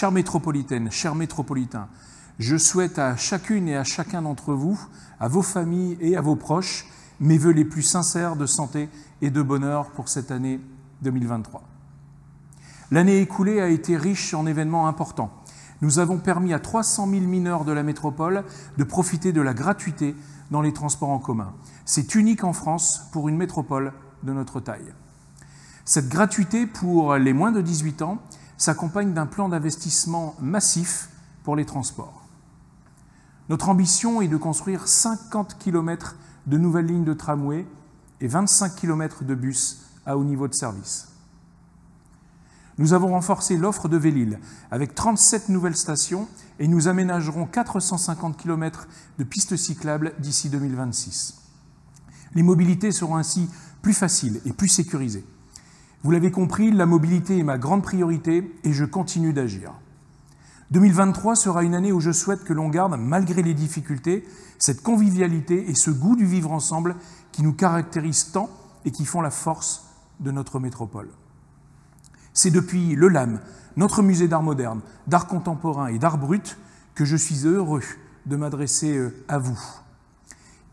Chères métropolitaines, chers métropolitains, je souhaite à chacune et à chacun d'entre vous, à vos familles et à vos proches, mes voeux les plus sincères de santé et de bonheur pour cette année 2023. L'année écoulée a été riche en événements importants. Nous avons permis à 300 000 mineurs de la métropole de profiter de la gratuité dans les transports en commun. C'est unique en France pour une métropole de notre taille. Cette gratuité pour les moins de 18 ans s'accompagne d'un plan d'investissement massif pour les transports. Notre ambition est de construire 50 km de nouvelles lignes de tramway et 25 km de bus à haut niveau de service. Nous avons renforcé l'offre de Vélil avec 37 nouvelles stations et nous aménagerons 450 km de pistes cyclables d'ici 2026. Les mobilités seront ainsi plus faciles et plus sécurisées. Vous l'avez compris, la mobilité est ma grande priorité et je continue d'agir. 2023 sera une année où je souhaite que l'on garde, malgré les difficultés, cette convivialité et ce goût du vivre ensemble qui nous caractérisent tant et qui font la force de notre métropole. C'est depuis le LAM, notre musée d'art moderne, d'art contemporain et d'art brut, que je suis heureux de m'adresser euh, à vous.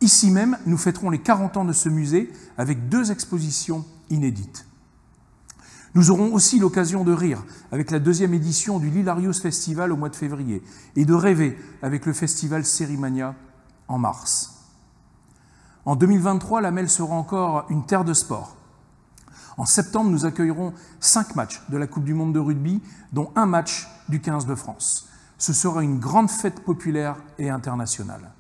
Ici même, nous fêterons les 40 ans de ce musée avec deux expositions inédites. Nous aurons aussi l'occasion de rire avec la deuxième édition du Lilarius Festival au mois de février et de rêver avec le festival serimania en mars. En 2023, la Melle sera encore une terre de sport. En septembre, nous accueillerons cinq matchs de la Coupe du Monde de rugby, dont un match du 15 de France. Ce sera une grande fête populaire et internationale.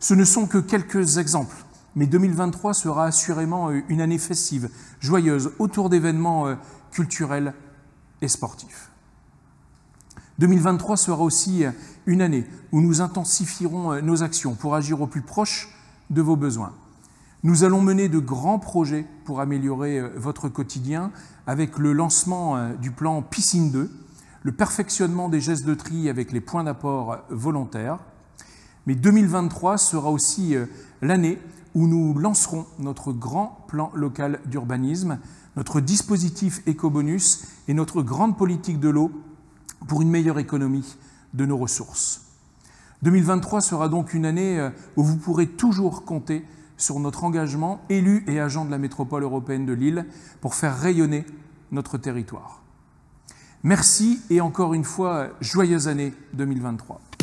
Ce ne sont que quelques exemples mais 2023 sera assurément euh, une année festive, joyeuse, autour d'événements euh, culturels et sportifs. 2023 sera aussi euh, une année où nous intensifierons nos actions pour agir au plus proche de vos besoins. Nous allons mener de grands projets pour améliorer votre quotidien avec le lancement du plan Piscine 2, le perfectionnement des gestes de tri avec les points d'apport volontaires. Mais 2023 sera aussi l'année où nous lancerons notre grand plan local d'urbanisme, notre dispositif éco-bonus et notre grande politique de l'eau pour une meilleure économie de nos ressources. 2023 sera donc une année euh, où vous pourrez toujours compter sur notre engagement, élu et agent de la métropole européenne de Lille, pour faire rayonner notre territoire. Merci et encore une fois, euh, joyeuse année 2023.